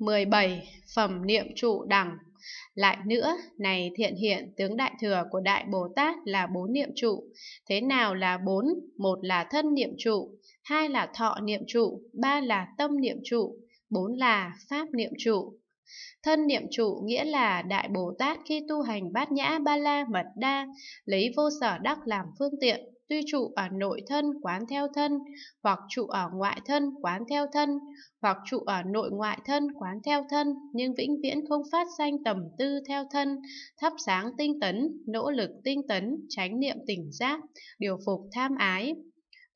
17. Phẩm niệm trụ đẳng Lại nữa, này thiện hiện tướng đại thừa của Đại Bồ Tát là bốn niệm trụ. Thế nào là bốn? Một là thân niệm trụ, hai là thọ niệm trụ, ba là tâm niệm trụ, bốn là pháp niệm trụ. Thân niệm trụ nghĩa là Đại Bồ Tát khi tu hành bát nhã ba la mật đa, lấy vô sở đắc làm phương tiện, tuy trụ ở nội thân quán theo thân, hoặc trụ ở ngoại thân quán theo thân, hoặc trụ ở nội ngoại thân quán theo thân, nhưng vĩnh viễn không phát sanh tầm tư theo thân, thắp sáng tinh tấn, nỗ lực tinh tấn, tránh niệm tỉnh giác, điều phục tham ái.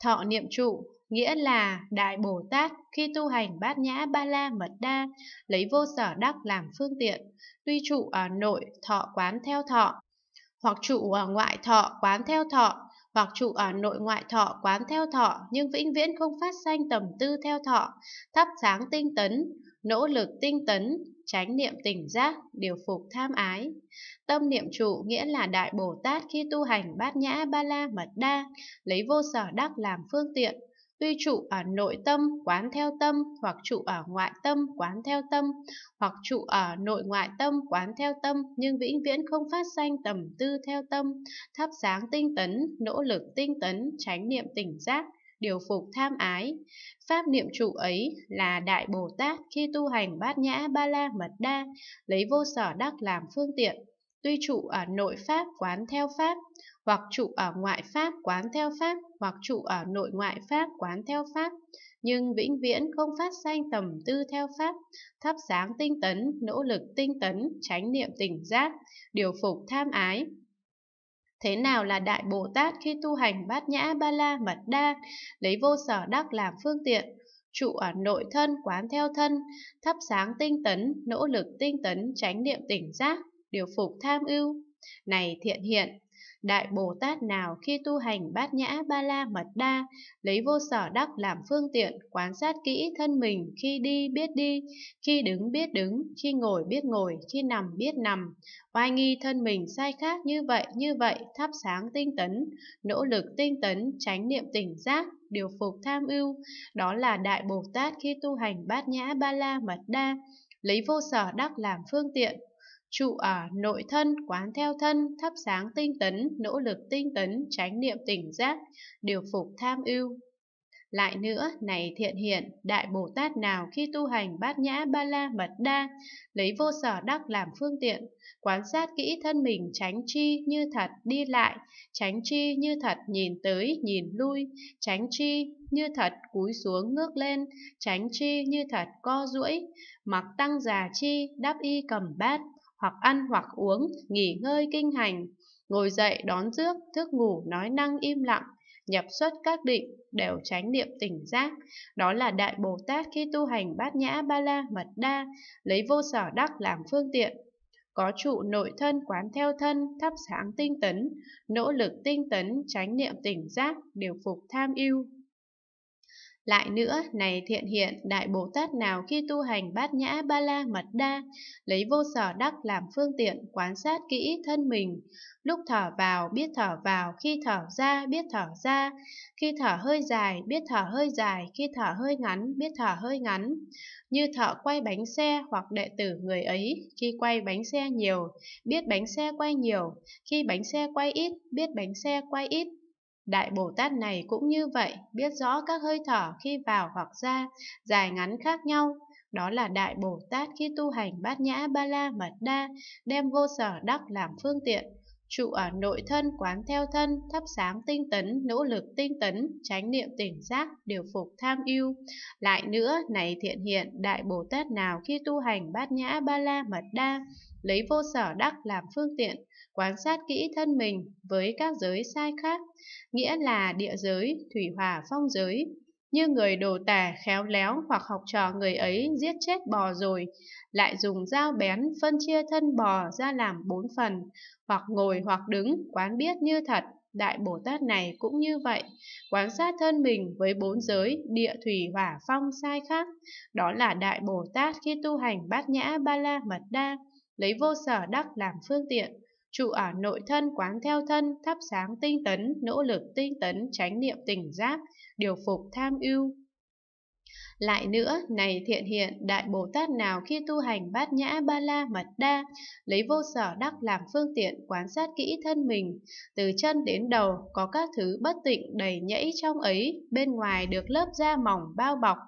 Thọ niệm trụ, nghĩa là Đại Bồ Tát khi tu hành bát nhã ba la mật đa, lấy vô sở đắc làm phương tiện, tuy trụ ở nội thọ quán theo thọ, hoặc trụ ở ngoại thọ quán theo thọ, hoặc trụ ở nội ngoại thọ quán theo thọ nhưng vĩnh viễn không phát sanh tầm tư theo thọ, thắp sáng tinh tấn, nỗ lực tinh tấn, tránh niệm tỉnh giác, điều phục tham ái. Tâm niệm trụ nghĩa là Đại Bồ Tát khi tu hành bát nhã ba la mật đa, lấy vô sở đắc làm phương tiện, Tuy trụ ở nội tâm quán theo tâm hoặc trụ ở ngoại tâm quán theo tâm hoặc trụ ở nội ngoại tâm quán theo tâm nhưng vĩnh viễn không phát sanh tầm tư theo tâm, thắp sáng tinh tấn, nỗ lực tinh tấn, tránh niệm tỉnh giác, điều phục tham ái. Pháp niệm trụ ấy là Đại Bồ Tát khi tu hành bát nhã ba la mật đa, lấy vô sở đắc làm phương tiện, tuy trụ ở nội Pháp quán theo Pháp, hoặc trụ ở ngoại Pháp quán theo Pháp, hoặc trụ ở nội ngoại Pháp quán theo Pháp, nhưng vĩnh viễn không phát sanh tầm tư theo Pháp, thắp sáng tinh tấn, nỗ lực tinh tấn, tránh niệm tỉnh giác, điều phục tham ái, Thế nào là Đại Bồ Tát khi tu hành bát nhã ba la mật đa, lấy vô sở đắc làm phương tiện, trụ ở nội thân quán theo thân, thắp sáng tinh tấn, nỗ lực tinh tấn tránh niệm tỉnh giác, đều phục tham ưu. Này thiện hiện, Đại Bồ Tát nào khi tu hành bát nhã ba la mật đa, lấy vô sở đắc làm phương tiện, quan sát kỹ thân mình khi đi biết đi, khi đứng biết đứng, khi ngồi biết ngồi, khi nằm biết nằm, oai nghi thân mình sai khác như vậy như vậy, thắp sáng tinh tấn, nỗ lực tinh tấn, tránh niệm tỉnh giác, điều phục tham ưu, đó là Đại Bồ Tát khi tu hành bát nhã ba la mật đa, lấy vô sở đắc làm phương tiện, trụ ở nội thân quán theo thân thắp sáng tinh tấn nỗ lực tinh tấn tránh niệm tỉnh giác điều phục tham ưu lại nữa, này thiện hiện, Đại Bồ Tát nào khi tu hành bát nhã ba la mật đa, lấy vô sở đắc làm phương tiện, quan sát kỹ thân mình tránh chi như thật đi lại, tránh chi như thật nhìn tới nhìn lui, tránh chi như thật cúi xuống ngước lên, tránh chi như thật co duỗi, mặc tăng già chi, đáp y cầm bát, hoặc ăn hoặc uống, nghỉ ngơi kinh hành, ngồi dậy đón rước, thức ngủ nói năng im lặng, nhập xuất các định, đều tránh niệm tỉnh giác. Đó là Đại Bồ Tát khi tu hành bát nhã ba la mật đa, lấy vô sở đắc làm phương tiện. Có trụ nội thân quán theo thân, thắp sáng tinh tấn, nỗ lực tinh tấn, tránh niệm tỉnh giác, điều phục tham yêu, lại nữa, này thiện hiện, Đại Bồ Tát nào khi tu hành bát nhã ba la mật đa, lấy vô sở đắc làm phương tiện, quan sát kỹ thân mình. Lúc thở vào, biết thở vào, khi thở ra, biết thở ra, khi thở hơi dài, biết thở hơi dài, khi thở hơi ngắn, biết thở hơi ngắn. Như thợ quay bánh xe hoặc đệ tử người ấy, khi quay bánh xe nhiều, biết bánh xe quay nhiều, khi bánh xe quay ít, biết bánh xe quay ít, Đại Bồ Tát này cũng như vậy, biết rõ các hơi thở khi vào hoặc ra, dài ngắn khác nhau. Đó là Đại Bồ Tát khi tu hành bát nhã ba la mật đa, đem vô sở đắc làm phương tiện, trụ ở nội thân quán theo thân, thắp sáng tinh tấn, nỗ lực tinh tấn, tránh niệm tỉnh giác, điều phục tham ưu. Lại nữa, này thiện hiện, Đại Bồ Tát nào khi tu hành bát nhã ba la mật đa, lấy vô sở đắc làm phương tiện, quan sát kỹ thân mình với các giới sai khác, nghĩa là địa giới, thủy hỏa phong giới. Như người đồ tà khéo léo hoặc học trò người ấy giết chết bò rồi, lại dùng dao bén phân chia thân bò ra làm bốn phần, hoặc ngồi hoặc đứng, quán biết như thật, Đại Bồ Tát này cũng như vậy, quán sát thân mình với bốn giới, địa thủy hỏa phong sai khác. Đó là Đại Bồ Tát khi tu hành bát nhã ba la mật đa, lấy vô sở đắc làm phương tiện trụ ở nội thân quán theo thân, thắp sáng tinh tấn, nỗ lực tinh tấn, tránh niệm tỉnh giác, điều phục tham ưu, lại nữa, này thiện hiện, Đại Bồ Tát nào khi tu hành bát nhã ba la mật đa, lấy vô sở đắc làm phương tiện quan sát kỹ thân mình, từ chân đến đầu có các thứ bất tịnh đầy nhẫy trong ấy, bên ngoài được lớp da mỏng bao bọc,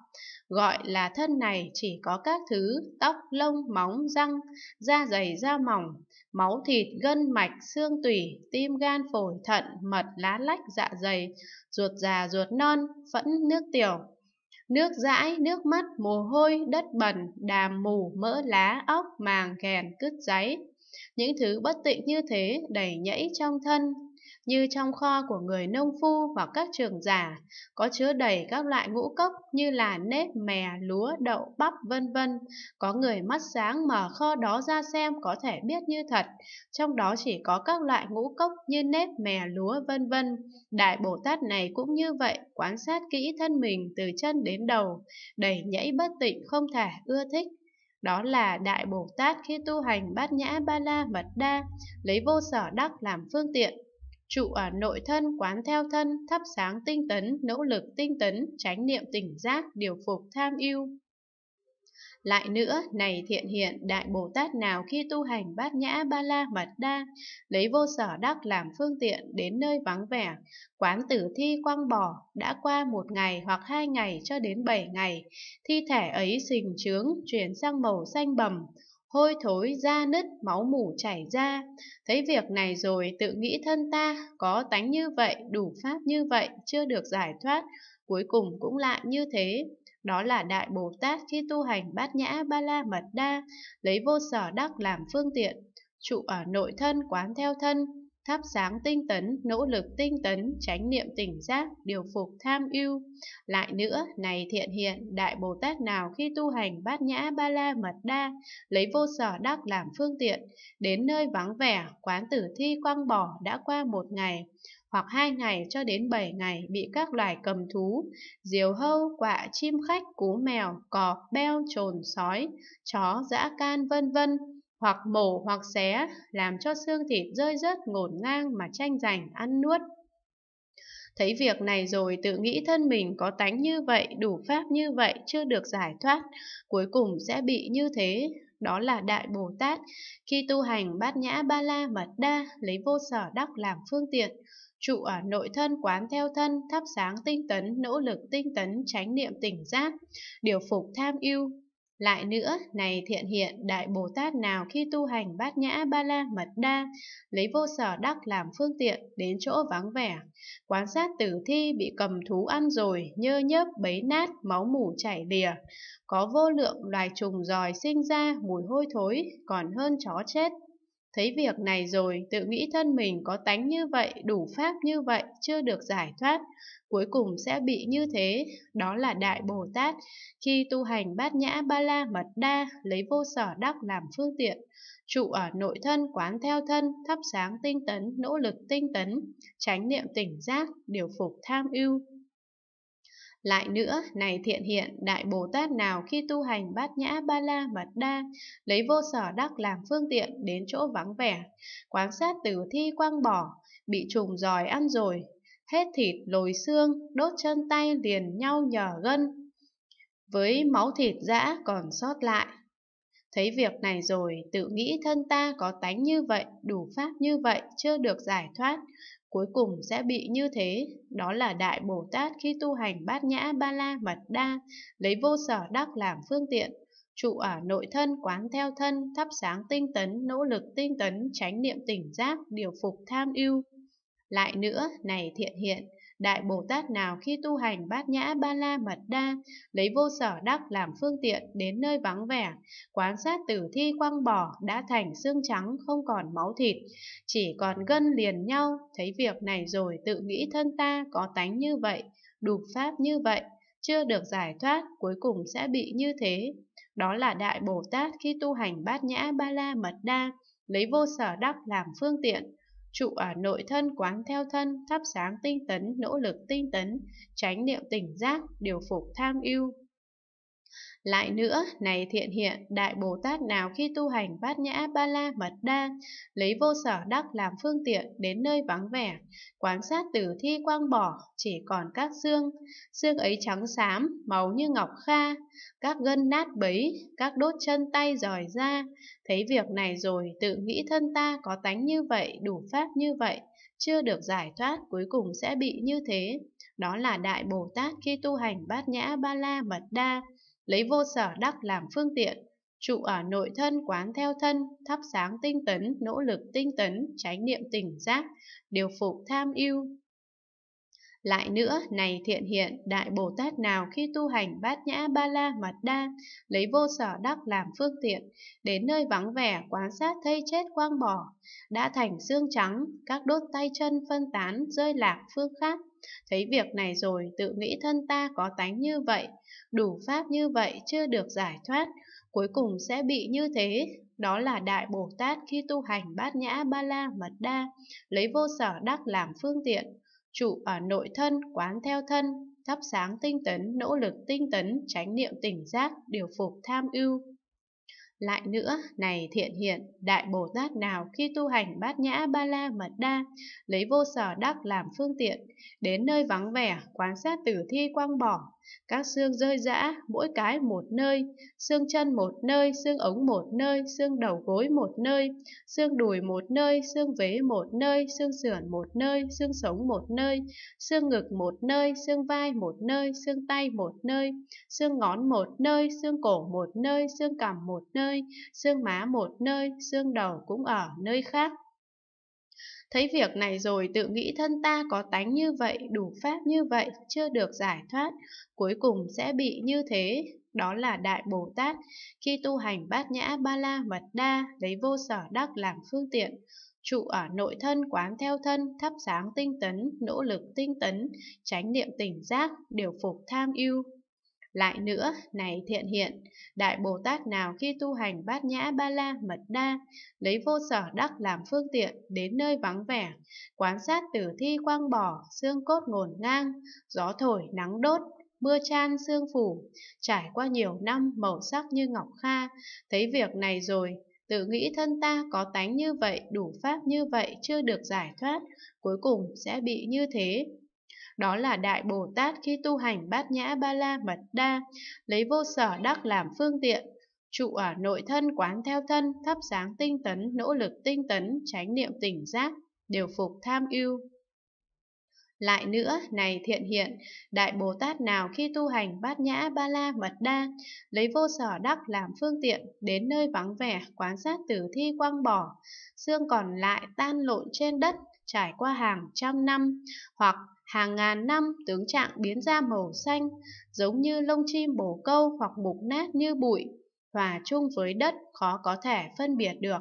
gọi là thân này chỉ có các thứ tóc, lông, móng, răng, da dày, da mỏng, máu thịt, gân mạch, xương tủy, tim gan, phổi, thận, mật, lá lách, dạ dày, ruột già, ruột non, phẫn, nước tiểu, nước dãi, nước mắt, mồ hôi, đất bẩn, đàm mù, mỡ lá, ốc, màng, kèn, cứt giấy. Những thứ bất tịnh như thế đầy nhẫy trong thân, như trong kho của người nông phu hoặc các trường giả, có chứa đầy các loại ngũ cốc như là nếp, mè, lúa, đậu, bắp, vân vân. Có người mắt sáng mở kho đó ra xem có thể biết như thật, trong đó chỉ có các loại ngũ cốc như nếp, mè, lúa, vân vân. Đại Bồ Tát này cũng như vậy, quan sát kỹ thân mình từ chân đến đầu, đầy nhẫy bất tịnh không thể ưa thích. Đó là Đại Bồ Tát khi tu hành bát nhã ba la mật đa, lấy vô sở đắc làm phương tiện trụ ở nội thân quán theo thân, thắp sáng tinh tấn, nỗ lực tinh tấn, tránh niệm tỉnh giác, điều phục tham yêu. Lại nữa, này thiện hiện, Đại Bồ Tát nào khi tu hành bát nhã ba la mật đa, lấy vô sở đắc làm phương tiện đến nơi vắng vẻ, quán tử thi quăng bỏ, đã qua một ngày hoặc hai ngày cho đến bảy ngày, thi thể ấy sình trướng, chuyển sang màu xanh bầm, hôi thối da nứt máu mủ chảy ra thấy việc này rồi tự nghĩ thân ta có tánh như vậy đủ pháp như vậy chưa được giải thoát cuối cùng cũng lại như thế đó là đại bồ tát khi tu hành bát nhã ba la mật đa lấy vô sở đắc làm phương tiện trụ ở nội thân quán theo thân thắp sáng tinh tấn, nỗ lực tinh tấn, tránh niệm tỉnh giác, điều phục tham ưu. Lại nữa, này thiện hiện, Đại Bồ Tát nào khi tu hành bát nhã ba la mật đa, lấy vô sở đắc làm phương tiện, đến nơi vắng vẻ, quán tử thi quăng bỏ đã qua một ngày, hoặc hai ngày cho đến bảy ngày bị các loài cầm thú, diều hâu, quạ, chim khách, cú mèo, cọp, beo, trồn, sói, chó, dã can vân vân hoặc mổ hoặc xé làm cho xương thịt rơi rớt ngổn ngang mà tranh giành ăn nuốt. Thấy việc này rồi tự nghĩ thân mình có tánh như vậy, đủ pháp như vậy chưa được giải thoát, cuối cùng sẽ bị như thế. Đó là Đại Bồ Tát, khi tu hành bát nhã ba la mật đa, lấy vô sở đắc làm phương tiện, trụ ở nội thân quán theo thân, thắp sáng tinh tấn, nỗ lực tinh tấn, tránh niệm tỉnh giác, điều phục tham yêu, lại nữa, này thiện hiện, Đại Bồ Tát nào khi tu hành bát nhã ba la mật đa, lấy vô sở đắc làm phương tiện, đến chỗ vắng vẻ, quan sát tử thi bị cầm thú ăn rồi, nhơ nhớp, bấy nát, máu mủ chảy lìa. Có vô lượng loài trùng giòi sinh ra mùi hôi thối, còn hơn chó chết Thấy việc này rồi, tự nghĩ thân mình có tánh như vậy, đủ pháp như vậy, chưa được giải thoát, cuối cùng sẽ bị như thế, đó là Đại Bồ Tát, khi tu hành bát nhã ba la mật đa, lấy vô sở đắc làm phương tiện, trụ ở nội thân quán theo thân, thắp sáng tinh tấn, nỗ lực tinh tấn, tránh niệm tỉnh giác, điều phục tham ưu, lại nữa, này thiện hiện, Đại Bồ Tát nào khi tu hành bát nhã ba la mật đa, lấy vô sở đắc làm phương tiện đến chỗ vắng vẻ, quán sát tử thi quăng bỏ, bị trùng giòi ăn rồi, hết thịt lồi xương, đốt chân tay liền nhau nhở gân, với máu thịt dã còn sót lại. Thấy việc này rồi, tự nghĩ thân ta có tánh như vậy, đủ pháp như vậy, chưa được giải thoát, cuối cùng sẽ bị như thế. Đó là Đại Bồ Tát khi tu hành bát nhã ba la mật đa, lấy vô sở đắc làm phương tiện, trụ ở nội thân quán theo thân, thắp sáng tinh tấn, nỗ lực tinh tấn, tránh niệm tỉnh giác, điều phục tham ưu. Lại nữa, này thiện hiện, Đại Bồ Tát nào khi tu hành bát nhã ba la mật đa, lấy vô sở đắc làm phương tiện đến nơi vắng vẻ, quan sát tử thi quăng bỏ đã thành xương trắng không còn máu thịt, chỉ còn gân liền nhau, thấy việc này rồi tự nghĩ thân ta có tánh như vậy, đục pháp như vậy, chưa được giải thoát cuối cùng sẽ bị như thế. Đó là Đại Bồ Tát khi tu hành bát nhã ba la mật đa, lấy vô sở đắc làm phương tiện trụ ở nội thân quán theo thân, thắp sáng tinh tấn, nỗ lực tinh tấn, tránh niệm tỉnh giác, điều phục tham ưu, lại nữa, này thiện hiện, Đại Bồ Tát nào khi tu hành bát nhã ba la mật đa, lấy vô sở đắc làm phương tiện đến nơi vắng vẻ, quan sát tử thi quang bỏ, chỉ còn các xương, xương ấy trắng xám, màu như ngọc kha, các gân nát bấy, các đốt chân tay rời ra, thấy việc này rồi tự nghĩ thân ta có tánh như vậy, đủ pháp như vậy, chưa được giải thoát cuối cùng sẽ bị như thế. Đó là Đại Bồ Tát khi tu hành bát nhã ba la mật đa lấy vô sở đắc làm phương tiện, trụ ở nội thân quán theo thân, thắp sáng tinh tấn, nỗ lực tinh tấn, tránh niệm tỉnh giác, điều phục tham yêu. Lại nữa, này thiện hiện, Đại Bồ Tát nào khi tu hành bát nhã ba la mật đa, lấy vô sở đắc làm phương tiện, đến nơi vắng vẻ, quan sát thây chết quang bỏ, đã thành xương trắng, các đốt tay chân phân tán, rơi lạc phương khác, Thấy việc này rồi tự nghĩ thân ta có tánh như vậy, đủ pháp như vậy chưa được giải thoát, cuối cùng sẽ bị như thế. Đó là Đại Bồ Tát khi tu hành bát nhã ba la mật đa, lấy vô sở đắc làm phương tiện, trụ ở nội thân, quán theo thân, thắp sáng tinh tấn, nỗ lực tinh tấn, tránh niệm tỉnh giác, điều phục tham ưu, lại nữa, này thiện hiện, đại Bồ Tát nào khi tu hành bát nhã ba la mật đa, lấy vô sở đắc làm phương tiện, đến nơi vắng vẻ, quan sát tử thi quang bỏ, các xương rơi rã, mỗi cái một nơi, xương chân một nơi, xương ống một nơi, xương đầu gối một nơi, xương đùi một nơi, xương vế một nơi, xương sườn một nơi, xương sống một nơi, xương ngực một nơi, xương vai một nơi, xương tay một nơi, xương ngón một nơi, xương cổ một nơi, xương cằm một nơi, xương má một nơi, xương đầu cũng ở nơi khác. Thấy việc này rồi tự nghĩ thân ta có tánh như vậy, đủ pháp như vậy, chưa được giải thoát, cuối cùng sẽ bị như thế. Đó là Đại Bồ Tát, khi tu hành bát nhã ba la mật đa, lấy vô sở đắc làm phương tiện, trụ ở nội thân quán theo thân, thắp sáng tinh tấn, nỗ lực tinh tấn, tránh niệm tỉnh giác, điều phục tham ưu, lại nữa, này thiện hiện, Đại Bồ Tát nào khi tu hành bát nhã ba la mật đa, lấy vô sở đắc làm phương tiện, đến nơi vắng vẻ, quan sát tử thi quang bỏ, xương cốt ngổn ngang, gió thổi nắng đốt, mưa chan xương phủ, trải qua nhiều năm màu sắc như ngọc kha, thấy việc này rồi, tự nghĩ thân ta có tánh như vậy, đủ pháp như vậy chưa được giải thoát, cuối cùng sẽ bị như thế, đó là Đại Bồ Tát khi tu hành bát nhã ba la mật đa, lấy vô sở đắc làm phương tiện, trụ ở nội thân quán theo thân, thắp sáng tinh tấn, nỗ lực tinh tấn, tránh niệm tỉnh giác, điều phục tham ưu. Lại nữa, này thiện hiện, Đại Bồ Tát nào khi tu hành bát nhã ba la mật đa, lấy vô sở đắc làm phương tiện, đến nơi vắng vẻ, quan sát tử thi quăng bỏ, xương còn lại tan lộn trên đất, trải qua hàng trăm năm, hoặc Hàng ngàn năm tướng trạng biến ra màu xanh, giống như lông chim bồ câu hoặc mục nát như bụi, hòa chung với đất khó có thể phân biệt được.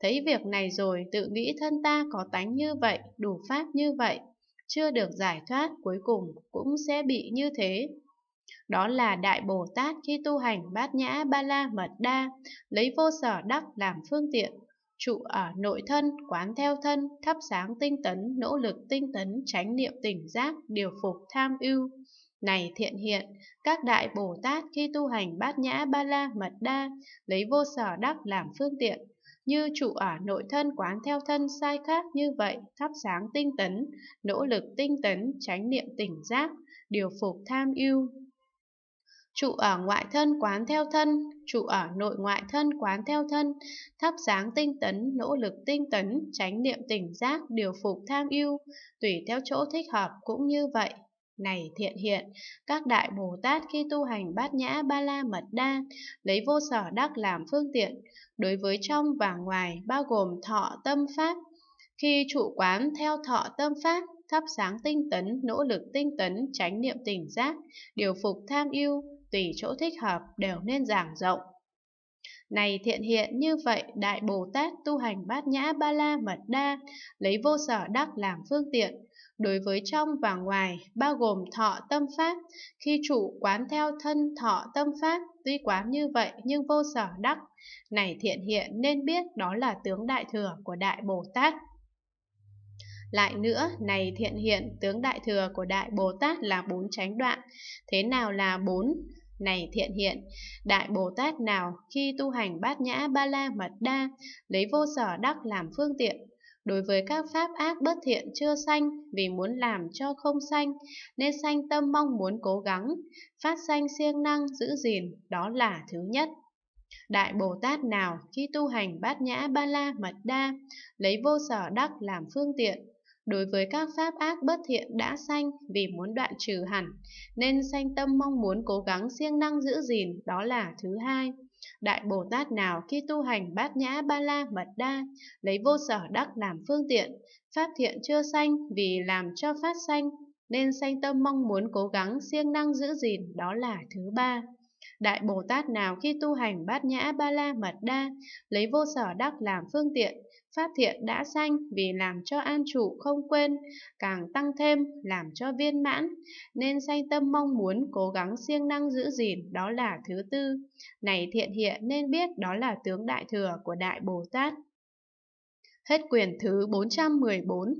Thấy việc này rồi tự nghĩ thân ta có tánh như vậy, đủ pháp như vậy, chưa được giải thoát cuối cùng cũng sẽ bị như thế. Đó là Đại Bồ Tát khi tu hành bát nhã ba la mật đa, lấy vô sở đắc làm phương tiện trụ ở nội thân, quán theo thân, thắp sáng tinh tấn, nỗ lực tinh tấn, tránh niệm tỉnh giác, điều phục tham ưu. Này thiện hiện, các đại Bồ Tát khi tu hành bát nhã ba la mật đa, lấy vô sở đắc làm phương tiện, như trụ ở nội thân quán theo thân sai khác như vậy, thắp sáng tinh tấn, nỗ lực tinh tấn, tránh niệm tỉnh giác, điều phục tham ưu, trụ ở ngoại thân quán theo thân, trụ ở nội ngoại thân quán theo thân, thắp sáng tinh tấn, nỗ lực tinh tấn, tránh niệm tỉnh giác, điều phục tham ưu, tùy theo chỗ thích hợp cũng như vậy. Này thiện hiện, các đại Bồ Tát khi tu hành bát nhã ba la mật đa, lấy vô sở đắc làm phương tiện, đối với trong và ngoài bao gồm thọ tâm pháp. Khi trụ quán theo thọ tâm pháp, thắp sáng tinh tấn, nỗ lực tinh tấn, tránh niệm tỉnh giác, điều phục tham ưu, tùy chỗ thích hợp đều nên giảng rộng. Này thiện hiện như vậy, Đại Bồ Tát tu hành bát nhã ba la mật đa, lấy vô sở đắc làm phương tiện. Đối với trong và ngoài, bao gồm thọ tâm pháp, khi chủ quán theo thân thọ tâm pháp, tuy quán như vậy nhưng vô sở đắc. Này thiện hiện nên biết đó là tướng đại thừa của Đại Bồ Tát. Lại nữa, này thiện hiện, tướng đại thừa của Đại Bồ Tát là bốn chánh đoạn. Thế nào là bốn? Này thiện hiện, Đại Bồ Tát nào khi tu hành bát nhã ba la mật đa, lấy vô sở đắc làm phương tiện, đối với các pháp ác bất thiện chưa sanh vì muốn làm cho không sanh, nên sanh tâm mong muốn cố gắng, phát sanh siêng năng giữ gìn, đó là thứ nhất. Đại Bồ Tát nào khi tu hành bát nhã ba la mật đa, lấy vô sở đắc làm phương tiện, đối với các pháp ác bất thiện đã sanh vì muốn đoạn trừ hẳn, nên sanh tâm mong muốn cố gắng siêng năng giữ gìn, đó là thứ hai. Đại Bồ Tát nào khi tu hành bát nhã ba la mật đa, lấy vô sở đắc làm phương tiện, pháp thiện chưa sanh vì làm cho phát sanh, nên sanh tâm mong muốn cố gắng siêng năng giữ gìn, đó là thứ ba. Đại Bồ Tát nào khi tu hành bát nhã ba la mật đa, lấy vô sở đắc làm phương tiện, pháp thiện đã sanh vì làm cho an trụ không quên, càng tăng thêm làm cho viên mãn, nên sanh tâm mong muốn cố gắng siêng năng giữ gìn, đó là thứ tư. Này thiện hiện nên biết đó là tướng đại thừa của Đại Bồ Tát. Hết quyển thứ 414